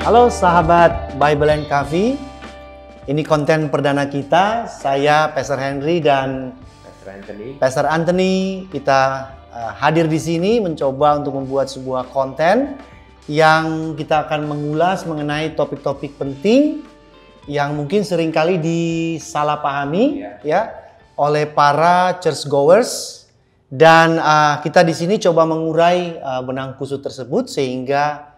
Halo sahabat Bible and Coffee. Ini konten perdana kita. Saya Pastor Henry dan Pastor Anthony. Pastor Anthony kita eh, hadir di sini mencoba untuk membuat sebuah konten yang kita akan mengulas mengenai topik-topik penting yang mungkin seringkali disalahpahami yeah. ya oleh para church goers. dan uh, kita di sini coba mengurai uh, benang kusut tersebut sehingga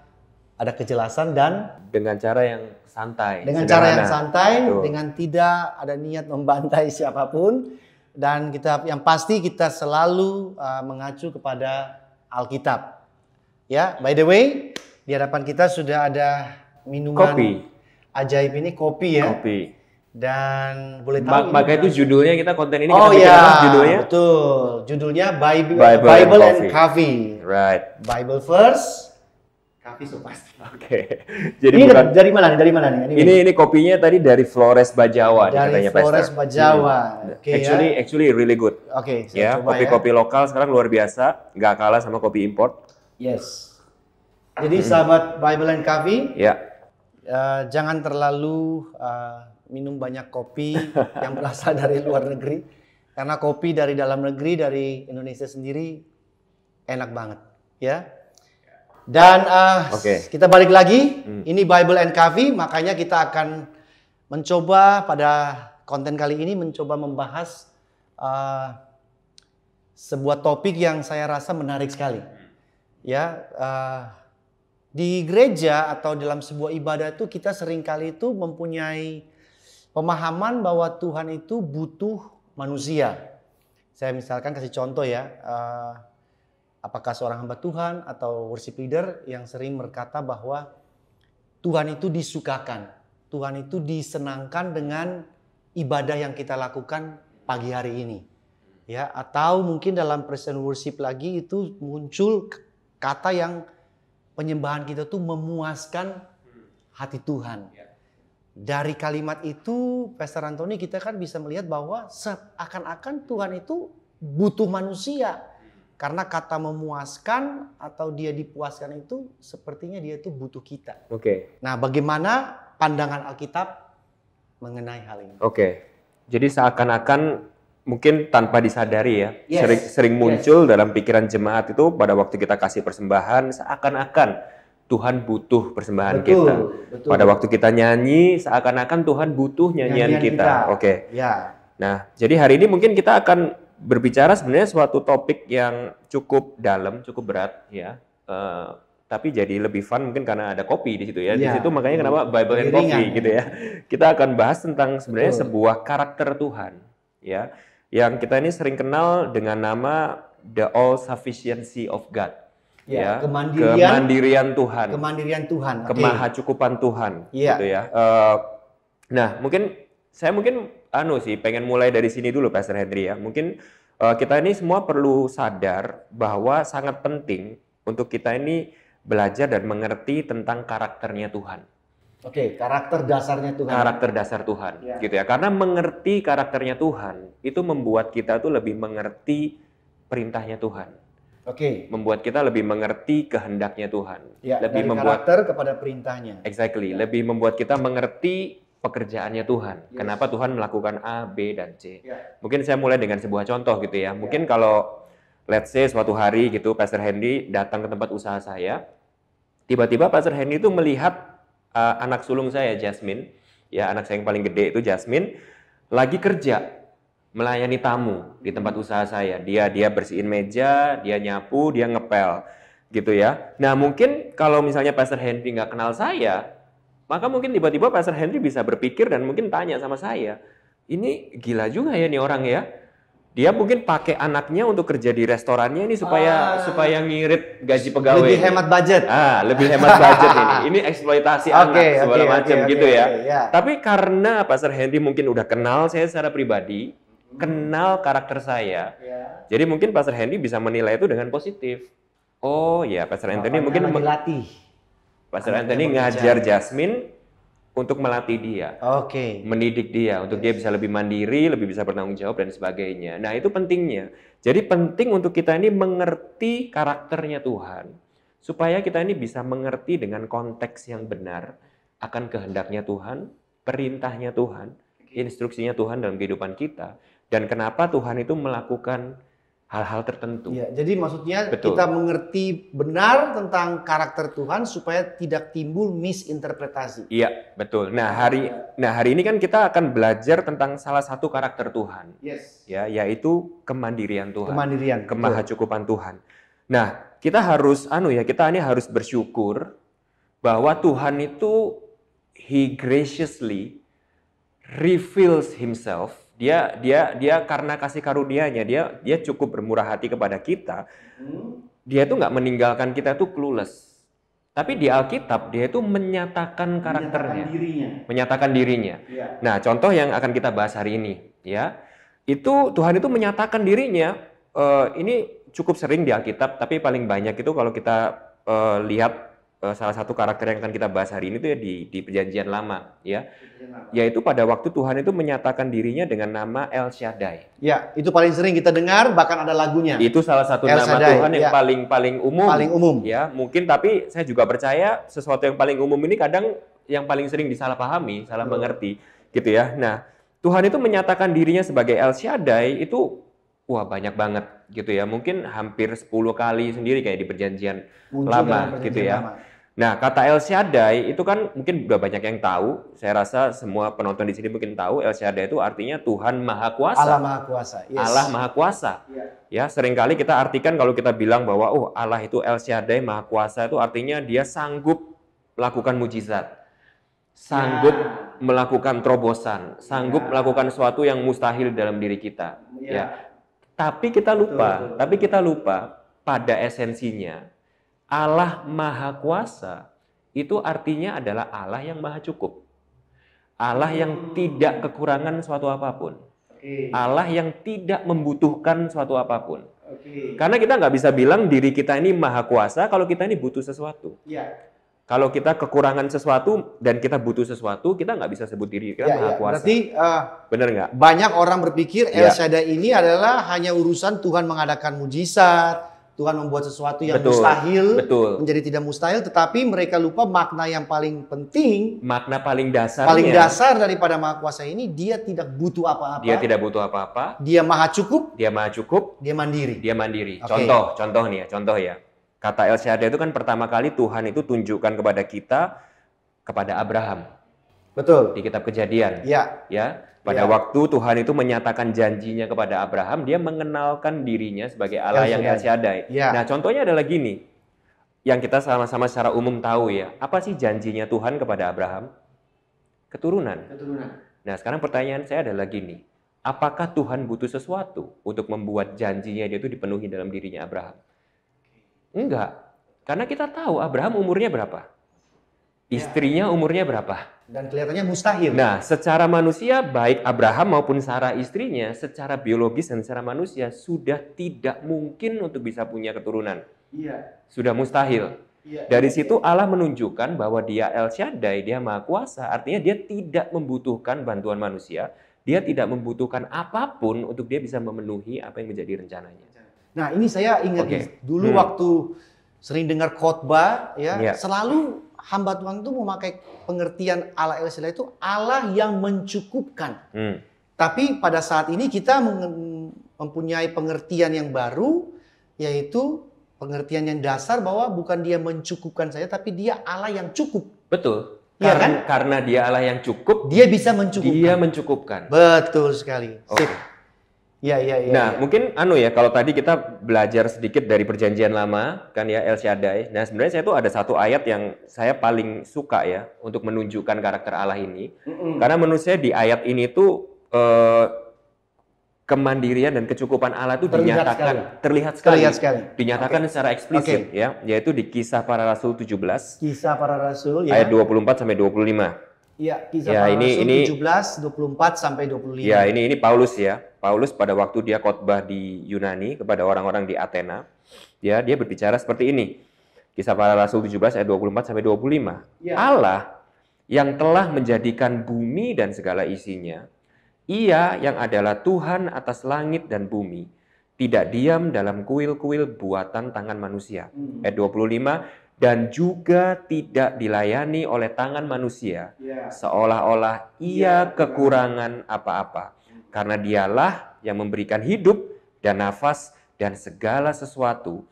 ada kejelasan dan dengan cara yang santai. Dengan sederhana. cara yang santai, Betul. dengan tidak ada niat membantai siapapun dan kita yang pasti kita selalu uh, mengacu kepada Alkitab. Ya, by the way, di hadapan kita sudah ada minuman kopi. Ajaib ini kopi ya. Kopi. Dan boleh tahu Ma makanya itu judulnya kita konten ini oh, iya, judulnya? Betul. Judulnya Bible, Bible, Bible and, and Coffee. Right. Bible first, Kaviso pasti. Oke. Okay. Jadi ini bukan, dari mana nih? Dari mana nih? Ini ini, ini kopinya tadi dari Flores Bajawa dari katanya Flores Pester. Bajawa. Hmm. Okay, ya. actually ya. actually really good. Oke. Okay, ya, kopi-kopi ya. lokal sekarang luar biasa, nggak kalah sama kopi import. Yes. Jadi hmm. sahabat Bible and Coffee, ya. Uh, jangan terlalu uh, minum banyak kopi yang berasal dari luar negeri karena kopi dari dalam negeri dari Indonesia sendiri enak banget, ya. Dan uh, ah, okay. kita balik lagi, hmm. ini Bible and Coffee, makanya kita akan mencoba pada konten kali ini mencoba membahas uh, sebuah topik yang saya rasa menarik sekali. Ya, uh, di gereja atau dalam sebuah ibadah itu kita seringkali itu mempunyai pemahaman bahwa Tuhan itu butuh manusia. Saya misalkan kasih contoh ya, uh, apakah seorang hamba Tuhan atau worship leader yang sering berkata bahwa Tuhan itu disukakan, Tuhan itu disenangkan dengan ibadah yang kita lakukan pagi hari ini. Ya, atau mungkin dalam present worship lagi itu muncul kata yang penyembahan kita tuh memuaskan hati Tuhan. Ya. Dari kalimat itu, Pastor Antoni kita kan bisa melihat bahwa seakan-akan Tuhan itu butuh manusia karena kata memuaskan atau dia dipuaskan itu sepertinya dia itu butuh kita. Oke. Okay. Nah, bagaimana pandangan Alkitab mengenai hal ini? Oke. Okay. Jadi seakan-akan mungkin tanpa disadari ya yes. sering sering muncul yes. dalam pikiran jemaat itu pada waktu kita kasih persembahan seakan-akan Tuhan butuh persembahan betul, kita betul. pada waktu kita nyanyi seakan-akan Tuhan butuh nyanyian, nyanyian kita, kita. oke okay. ya nah jadi hari ini mungkin kita akan berbicara sebenarnya suatu topik yang cukup dalam, cukup berat ya. Uh, tapi jadi lebih fun mungkin karena ada kopi di situ ya. ya. Di iya. situ makanya kenapa Bible and Coffee gitu ya. ya. Kita akan bahas tentang sebenarnya Betul. sebuah karakter Tuhan ya. Yang kita ini sering kenal dengan nama the all sufficiency of God. Ya, ya kemandirian, kemandirian Tuhan. Kemandirian Tuhan. Okay. Kemahacukupan Tuhan ya. gitu ya. Uh, nah, mungkin saya mungkin anu sih pengen mulai dari sini dulu Pastor Henry ya. Mungkin uh, kita ini semua perlu sadar bahwa sangat penting untuk kita ini belajar dan mengerti tentang karakternya Tuhan. Oke, okay, karakter dasarnya Tuhan. Karakter dasar Tuhan, yeah. gitu ya. Karena mengerti karakternya Tuhan itu membuat kita tuh lebih mengerti perintahnya Tuhan. Oke. Okay. Membuat kita lebih mengerti kehendaknya Tuhan. Ya, lebih dari membuat karakter kepada perintahnya. Exactly. Ya. Lebih membuat kita mengerti pekerjaannya Tuhan. Yes. Kenapa Tuhan melakukan A, B, dan C. Yeah. Mungkin saya mulai dengan sebuah contoh gitu ya. Mungkin yeah. kalau let's say suatu hari gitu Pastor Hendy datang ke tempat usaha saya, tiba-tiba Pastor Hendy itu melihat uh, anak sulung saya Jasmine, ya anak saya yang paling gede itu Jasmine lagi kerja melayani tamu di tempat usaha saya. Dia dia bersihin meja, dia nyapu, dia ngepel gitu ya. Nah mungkin kalau misalnya Pastor Henry nggak kenal saya, maka mungkin tiba-tiba Pastor Henry bisa berpikir dan mungkin tanya sama saya, ini gila juga ya nih orang ya. Dia mungkin pakai anaknya untuk kerja di restorannya ini supaya ah, supaya ngirit gaji pegawai. Lebih hemat budget. Ah, lebih hemat budget ini. Ini eksploitasi okay, anak segala okay, macam okay, gitu okay, ya. Okay, yeah. Tapi karena Pastor Henry mungkin udah kenal saya secara pribadi, kenal karakter saya. Yeah. Jadi mungkin Pastor Henry bisa menilai itu dengan positif. Oh ya, Pastor Henry mungkin Pastor Anak Anthony ngajar Jasmine untuk melatih dia, okay. mendidik dia, untuk yes. dia bisa lebih mandiri, lebih bisa bertanggung jawab dan sebagainya. Nah itu pentingnya. Jadi penting untuk kita ini mengerti karakternya Tuhan, supaya kita ini bisa mengerti dengan konteks yang benar akan kehendaknya Tuhan, perintahnya Tuhan, instruksinya Tuhan dalam kehidupan kita, dan kenapa Tuhan itu melakukan hal-hal tertentu. Ya, jadi maksudnya Betul. kita mengerti benar tentang karakter Tuhan supaya tidak timbul misinterpretasi. Iya, betul. Nah, hari nah hari ini kan kita akan belajar tentang salah satu karakter Tuhan. Yes. Ya, yaitu kemandirian Tuhan. Kemandirian. Kemahacukupan Tuhan. Nah, kita harus anu ya, kita ini harus bersyukur bahwa Tuhan itu he graciously reveals himself dia dia dia karena kasih karunia-Nya, dia dia cukup bermurah hati kepada kita. Hmm. Dia tuh nggak meninggalkan kita tuh clueless. Tapi di Alkitab dia itu menyatakan karakternya, menyatakan dirinya. Menyatakan dirinya. Ya. Nah, contoh yang akan kita bahas hari ini, ya, itu Tuhan itu menyatakan dirinya. Uh, ini cukup sering di Alkitab, tapi paling banyak itu kalau kita uh, lihat Eh, salah satu karakter yang akan kita bahas hari ini itu ya di, di perjanjian lama ya yaitu pada waktu Tuhan itu menyatakan dirinya dengan nama El Shaddai ya itu paling sering kita dengar bahkan ada lagunya itu salah satu El nama Shaddai, Tuhan yang ya. paling paling umum paling umum ya mungkin tapi saya juga percaya sesuatu yang paling umum ini kadang yang paling sering disalahpahami salah Betul. mengerti gitu ya nah Tuhan itu menyatakan dirinya sebagai El Shaddai itu wah banyak banget gitu ya mungkin hampir 10 kali sendiri kayak di perjanjian Muncul lama gitu perjanjian gitu ya lama Nah, kata El Shaddai itu kan mungkin udah banyak yang tahu. Saya rasa semua penonton di sini mungkin tahu El Shaddai itu artinya Tuhan Maha Kuasa. Allah Maha Kuasa. Yes. Allah Maha Kuasa. Yeah. Ya, seringkali kita artikan kalau kita bilang bahwa oh Allah itu El Shaddai Maha Kuasa itu artinya dia sanggup melakukan mujizat. Sanggup yeah. melakukan terobosan, sanggup yeah. melakukan sesuatu yang mustahil dalam diri kita. Ya. ya. Tapi kita lupa, betul, betul. tapi kita lupa pada esensinya Allah Maha Kuasa itu artinya adalah Allah yang Maha Cukup. Allah yang tidak kekurangan suatu apapun. Allah yang tidak membutuhkan suatu apapun. Karena kita nggak bisa bilang diri kita ini maha kuasa kalau kita ini butuh sesuatu. Ya. Kalau kita kekurangan sesuatu dan kita butuh sesuatu, kita nggak bisa sebut diri kita ya, maha ya. kuasa. Berarti uh, benar nggak? Banyak orang berpikir iya. El Shaddai ini adalah hanya urusan Tuhan mengadakan mujizat, Tuhan membuat sesuatu yang betul, mustahil betul. menjadi tidak mustahil, tetapi mereka lupa makna yang paling penting, makna paling dasar, paling dasar daripada Maha Kuasa ini dia tidak butuh apa-apa. Dia tidak butuh apa-apa. Dia maha cukup. Dia maha cukup. Dia mandiri. Dia mandiri. Okay. Contoh, contoh nih ya, contoh ya. Kata El itu kan pertama kali Tuhan itu tunjukkan kepada kita kepada Abraham. Betul. Di kitab Kejadian. Ya. Ya. Pada ya. waktu Tuhan itu menyatakan janjinya kepada Abraham, dia mengenalkan dirinya sebagai Allah ya, yang El Shaddai. Ya. Nah, contohnya adalah gini. Yang kita sama-sama secara umum tahu ya, apa sih janjinya Tuhan kepada Abraham? Keturunan. Keturunan. Nah, sekarang pertanyaan saya adalah gini. Apakah Tuhan butuh sesuatu untuk membuat janjinya dia itu dipenuhi dalam dirinya Abraham? Enggak. Karena kita tahu Abraham umurnya berapa? Ya. Istrinya umurnya berapa? Dan kelihatannya mustahil. Nah, secara manusia baik Abraham maupun Sarah istrinya secara biologis dan secara manusia sudah tidak mungkin untuk bisa punya keturunan. Iya. Sudah mustahil. Iya. Dari situ Allah menunjukkan bahwa dia El Shaddai, dia Maha Kuasa, artinya dia tidak membutuhkan bantuan manusia, dia tidak membutuhkan apapun untuk dia bisa memenuhi apa yang menjadi rencananya. Nah, ini saya ingat okay. dulu hmm. waktu sering dengar khotbah ya, yeah. selalu hamba Tuhan itu memakai pengertian Allah El Shaddai itu Allah yang mencukupkan. Hmm. Tapi pada saat ini kita mempunyai pengertian yang baru yaitu pengertian yang dasar bahwa bukan dia mencukupkan saya tapi dia Allah yang cukup. Betul. Iya kan? Karena dia Allah yang cukup, dia bisa mencukupkan. Dia mencukupkan. Betul sekali. Okay. Iya iya iya. Nah, ya. mungkin anu ya kalau tadi kita belajar sedikit dari perjanjian lama kan ya El Shaddai. Nah, sebenarnya saya tuh ada satu ayat yang saya paling suka ya untuk menunjukkan karakter Allah ini. Mm-mm. Karena menurut saya di ayat ini tuh eh, kemandirian dan kecukupan Allah itu terlihat dinyatakan sekali. terlihat sekali. Terlihat sekali. Dinyatakan okay. secara eksplisit okay. ya, yaitu di Kisah Para Rasul 17. Kisah Para Rasul ya. Ayat 24 sampai 25. Iya, kisah ya, ini, Rasul ini, 17, 24 sampai 25. Ya, ini ini Paulus ya. Paulus pada waktu dia khotbah di Yunani kepada orang-orang di Athena, ya dia berbicara seperti ini. Kisah para Rasul 17 ayat 24 sampai 25. Ya. Allah yang telah menjadikan bumi dan segala isinya, ia yang adalah Tuhan atas langit dan bumi, tidak diam dalam kuil-kuil buatan tangan manusia. Hmm. Ayat 25, dan juga tidak dilayani oleh tangan manusia, ya. seolah-olah ia ya, kekurangan apa-apa, karena Dialah yang memberikan hidup dan nafas dan segala sesuatu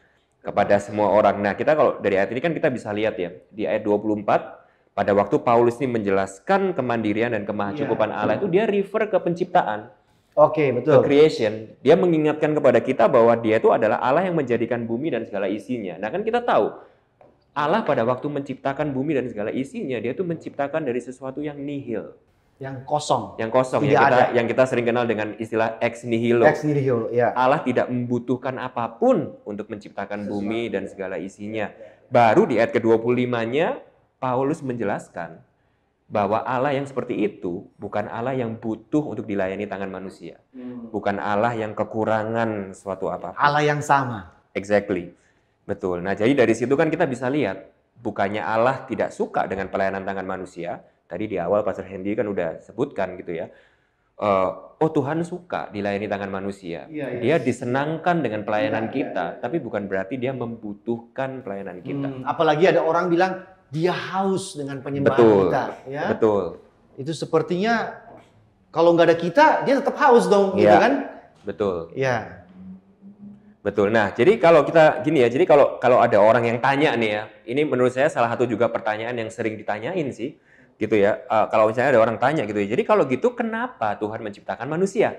kepada semua orang. Nah, kita kalau dari ayat ini kan kita bisa lihat ya, di ayat 24 pada waktu Paulus ini menjelaskan kemandirian dan kemahacukupan ya, Allah itu dia refer ke penciptaan. Oke, okay, betul. Ke creation. Dia mengingatkan kepada kita bahwa dia itu adalah Allah yang menjadikan bumi dan segala isinya. Nah, kan kita tahu Allah pada waktu menciptakan bumi dan segala isinya, dia tuh menciptakan dari sesuatu yang nihil. Yang kosong. Yang kosong. Tidak yang kita, Yang kita sering kenal dengan istilah ex nihilo. Ex nihilo, ya. Allah tidak membutuhkan apapun untuk menciptakan sesuatu. bumi dan segala isinya. Baru di ayat ke-25-nya, Paulus menjelaskan bahwa Allah yang seperti itu bukan Allah yang butuh untuk dilayani tangan manusia. Hmm. Bukan Allah yang kekurangan suatu apa, apa. Allah yang sama. Exactly. Betul. Nah, jadi dari situ kan kita bisa lihat bukannya Allah tidak suka dengan pelayanan tangan manusia. Tadi di awal Pastor Hendy kan udah sebutkan gitu ya. Uh, oh Tuhan suka dilayani tangan manusia. Ya, ya. Dia disenangkan dengan pelayanan ya, kita, iya. tapi bukan berarti dia membutuhkan pelayanan hmm, kita. Hmm, apalagi ada orang bilang dia haus dengan penyembahan betul, kita. Ya? Betul. Itu sepertinya kalau nggak ada kita, dia tetap haus dong, gitu iya. kan? Betul. Ya. Betul. Nah, jadi kalau kita gini ya, jadi kalau kalau ada orang yang tanya nih ya, ini menurut saya salah satu juga pertanyaan yang sering ditanyain sih, gitu ya. Uh, kalau misalnya ada orang tanya gitu ya, jadi kalau gitu kenapa Tuhan menciptakan manusia?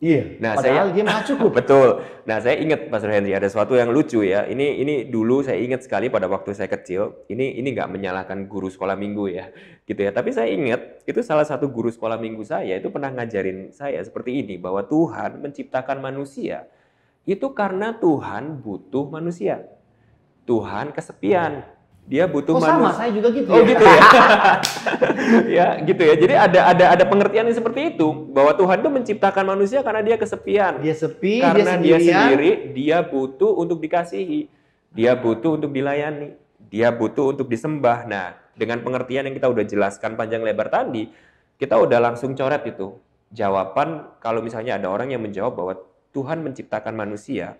Iya. Nah, padahal saya, dia maha cukup. betul. Nah, saya ingat Pastor Henry ada sesuatu yang lucu ya. Ini ini dulu saya ingat sekali pada waktu saya kecil. Ini ini nggak menyalahkan guru sekolah minggu ya, gitu ya. Tapi saya ingat itu salah satu guru sekolah minggu saya itu pernah ngajarin saya seperti ini bahwa Tuhan menciptakan manusia itu karena Tuhan butuh manusia. Tuhan kesepian. Dia butuh oh, manusia. sama, saya juga gitu. Oh, ya? gitu ya. ya, gitu ya. Jadi ada ada ada pengertian yang seperti itu bahwa Tuhan itu menciptakan manusia karena dia kesepian. Dia sepi, karena dia, dia sendiri, dia butuh untuk dikasihi. Dia butuh untuk dilayani. Dia butuh untuk disembah. Nah, dengan pengertian yang kita udah jelaskan panjang lebar tadi, kita udah langsung coret itu. Jawaban kalau misalnya ada orang yang menjawab bahwa Tuhan menciptakan manusia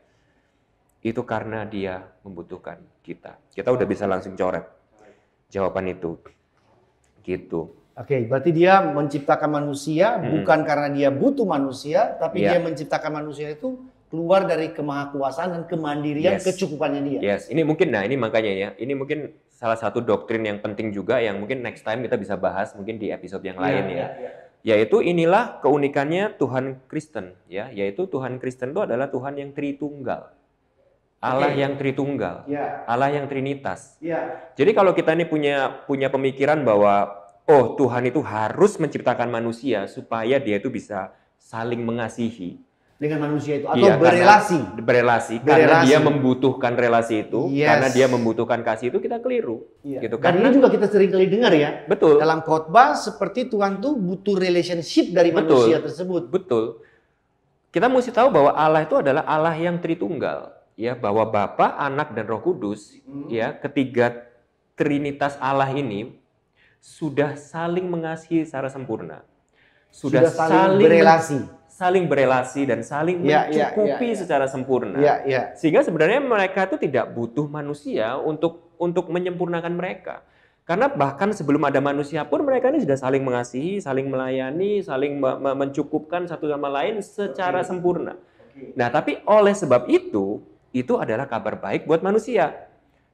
itu karena dia membutuhkan kita. Kita udah bisa langsung coret jawaban itu. Gitu. Oke, okay, berarti dia menciptakan manusia hmm. bukan karena dia butuh manusia, tapi yeah. dia menciptakan manusia itu keluar dari kemahakuasaan dan kemandirian yes. kecukupannya dia. Yes, ini mungkin nah ini makanya ya, ini mungkin salah satu doktrin yang penting juga yang mungkin next time kita bisa bahas mungkin di episode yang yeah, lain ya. yeah. Ya, ya. Yaitu inilah keunikannya Tuhan Kristen, ya, yaitu Tuhan Kristen itu adalah Tuhan yang Tritunggal. Allah okay. yang Tritunggal. Yeah. Allah yang Trinitas. Yeah. Jadi kalau kita ini punya punya pemikiran bahwa oh Tuhan itu harus menciptakan manusia supaya dia itu bisa saling mengasihi dengan manusia itu atau ya, berrelasi. Karena, berrelasi. berelasi karena dia membutuhkan relasi itu, yes. karena dia membutuhkan kasih itu kita keliru. Ya. Gitu. kan karena ini juga kita sering kali dengar ya. Betul. Dalam khotbah seperti Tuhan tuh butuh relationship dari betul. manusia tersebut. Betul. Kita mesti tahu bahwa Allah itu adalah Allah yang Tritunggal, ya bahwa Bapa, Anak dan Roh Kudus, hmm. ya ketiga Trinitas Allah ini sudah saling mengasihi secara sempurna. Sudah, sudah saling, saling berelasi saling berelasi dan saling ya, ya, ya mencukupi ya, ya, secara sempurna. Ya, Sehingga sebenarnya mereka itu tidak butuh manusia untuk untuk menyempurnakan mereka. Karena bahkan sebelum ada manusia pun mereka ini sudah saling mengasihi, saling melayani, saling mencukupkan satu sama lain secara okay. sempurna. Okay. Nah, tapi oleh sebab itu, itu adalah kabar baik buat manusia.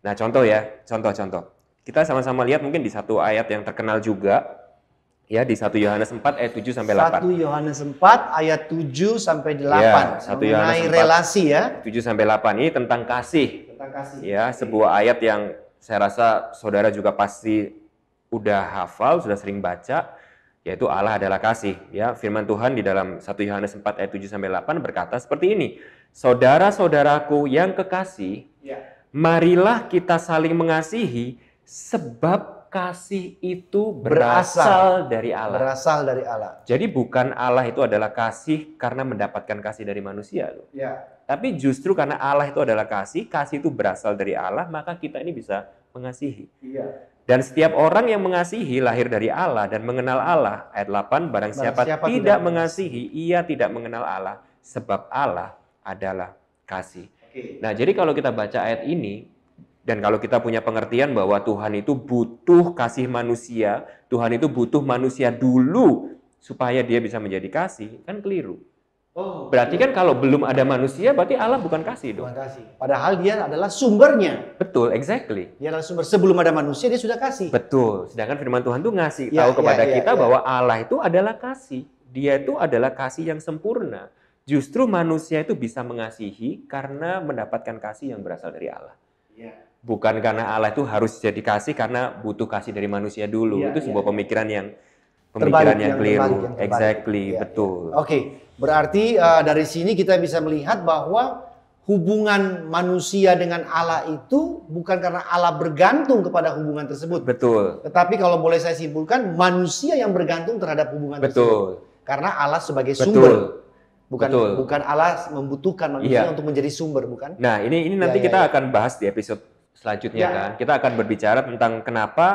Nah, contoh ya, contoh-contoh. Kita sama-sama lihat mungkin di satu ayat yang terkenal juga Ya, di 1 Yohanes 4 ayat 7 sampai 8. 1 Yohanes 4 ayat 7 sampai 8. Ya, 1 Yohanes 4 relasi ya. 7 sampai 8 ini tentang kasih. Tentang kasih. Ya, sebuah ayat yang saya rasa saudara juga pasti udah hafal, sudah sering baca yaitu Allah adalah kasih. Ya, firman Tuhan di dalam 1 Yohanes 4 ayat 7 sampai 8 berkata seperti ini. Saudara-saudaraku yang kekasih, ya. marilah kita saling mengasihi sebab kasih itu berasal, berasal dari Allah. Berasal dari Allah. Jadi bukan Allah itu adalah kasih karena mendapatkan kasih dari manusia loh. Ya. Tapi justru karena Allah itu adalah kasih, kasih itu berasal dari Allah, maka kita ini bisa mengasihi. Ya. Dan setiap orang yang mengasihi lahir dari Allah dan mengenal Allah. Ayat 8, barang siapa, siapa tidak, tidak mengasihi, ia tidak mengenal Allah, sebab Allah adalah kasih. Oke. Nah, jadi kalau kita baca ayat ini, dan kalau kita punya pengertian bahwa Tuhan itu butuh kasih manusia, Tuhan itu butuh manusia dulu supaya dia bisa menjadi kasih, kan keliru. Oh, berarti kan kalau belum ada manusia, berarti Allah bukan kasih dong. Bukan kasih. Padahal dia adalah sumbernya. Betul, exactly. Dia adalah sumber. Sebelum ada manusia, dia sudah kasih. Betul. Sedangkan firman Tuhan tuh ngasih ya, tahu ya, kepada ya, kita ya. bahwa Allah itu adalah kasih. Dia itu adalah kasih yang sempurna. Justru manusia itu bisa mengasihi karena mendapatkan kasih yang berasal dari Allah. Iya. Bukan karena Allah itu harus jadi kasih karena butuh kasih dari manusia dulu. Iya, itu iya, sebuah pemikiran yang pemikiran terbalik, yang, yang keliru. Terbalik, yang terbalik. Exactly, ya, betul. Ya. Oke, okay. berarti uh, dari sini kita bisa melihat bahwa hubungan manusia dengan Allah itu bukan karena Allah bergantung kepada hubungan tersebut. Betul. Tetapi kalau boleh saya simpulkan, manusia yang bergantung terhadap hubungan betul. tersebut. Betul. Karena Allah sebagai betul. sumber Bukan Betul. bukan Allah membutuhkan manusia yeah. untuk menjadi sumber, bukan? Nah, ini ini nanti yeah, kita yeah, ya. akan bahas di episode selanjutnya yeah. kan. Kita akan berbicara tentang kenapa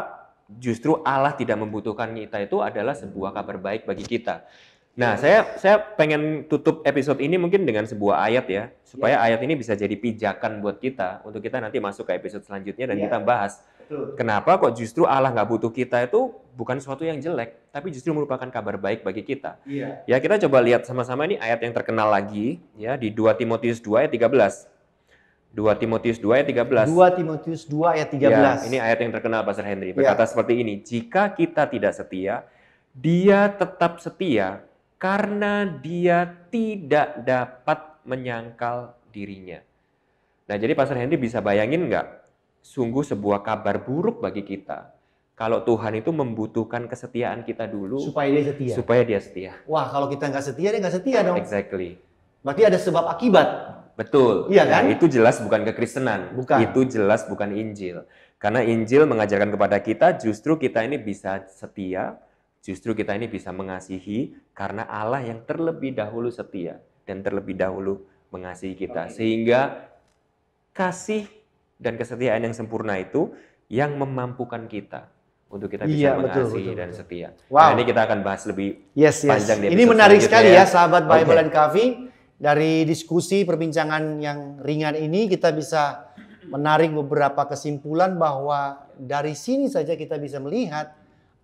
justru Allah tidak membutuhkan kita itu adalah sebuah kabar baik bagi kita. Nah, ya. saya saya pengen tutup episode ini mungkin dengan sebuah ayat ya, supaya yeah. ayat ini bisa jadi pijakan buat kita untuk kita nanti masuk ke episode selanjutnya dan yeah. kita bahas Kenapa kok justru Allah nggak butuh kita itu bukan sesuatu yang jelek, tapi justru merupakan kabar baik bagi kita. Iya. Ya kita coba lihat sama-sama ini ayat yang terkenal lagi ya di 2 Timotius 2 ayat 13. 2 Timotius 2 ayat 13. 2 Timotius 2 ayat 13. Ya, ini ayat yang terkenal Pastor Henry. Ya. Berkata ya. seperti ini, jika kita tidak setia, dia tetap setia karena dia tidak dapat menyangkal dirinya. Nah jadi Pastor Henry bisa bayangin nggak sungguh sebuah kabar buruk bagi kita. Kalau Tuhan itu membutuhkan kesetiaan kita dulu. Supaya dia setia. Supaya dia setia. Wah, kalau kita nggak setia, dia nggak setia dong. Exactly. Berarti ada sebab akibat. Betul. Iya nah, kan? Nah, itu jelas bukan kekristenan. Bukan. Itu jelas bukan Injil. Karena Injil mengajarkan kepada kita justru kita ini bisa setia, justru kita ini bisa mengasihi karena Allah yang terlebih dahulu setia dan terlebih dahulu mengasihi kita. Sehingga kasih dan kesetiaan yang sempurna itu yang memampukan kita untuk kita bisa iya, mengasihi dan betul. setia. Wow. Nah, ini kita akan bahas lebih yes, yes. panjang di Ini menarik sekali ya, ya sahabat okay. Bible and Coffee. Dari diskusi perbincangan yang ringan ini kita bisa menarik beberapa kesimpulan bahwa dari sini saja kita bisa melihat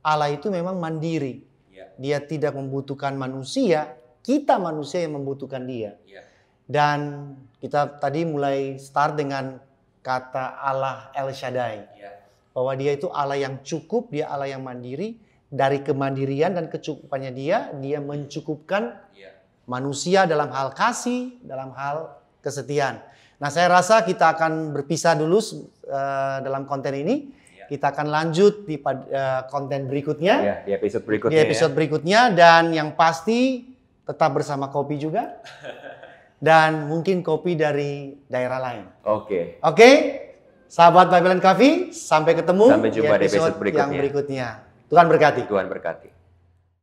Allah itu memang mandiri. Ya. Dia tidak membutuhkan manusia, kita manusia yang membutuhkan dia. Ya. Dan kita tadi mulai start dengan kata Allah El Shaddai. Ya. Bahwa dia itu Allah yang cukup, dia Allah yang mandiri. Dari kemandirian dan kecukupannya dia, dia mencukupkan ya. manusia dalam hal kasih, dalam hal kesetiaan. Nah saya rasa kita akan berpisah dulu uh, dalam konten ini. Ya. Kita akan lanjut di uh, konten berikutnya. Ya, di episode berikutnya. Di ya. episode ya. berikutnya dan yang pasti tetap bersama Kopi juga. dan mungkin kopi dari daerah lain. Oke. Okay. Oke. Okay? Sahabat Babylon Coffee, sampai ketemu sampai jumpa di episode, episode berikutnya. yang berikutnya. Tuhan berkati. Tuhan berkati.